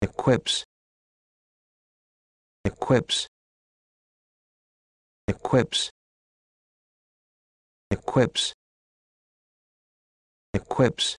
equips equips equips equips equips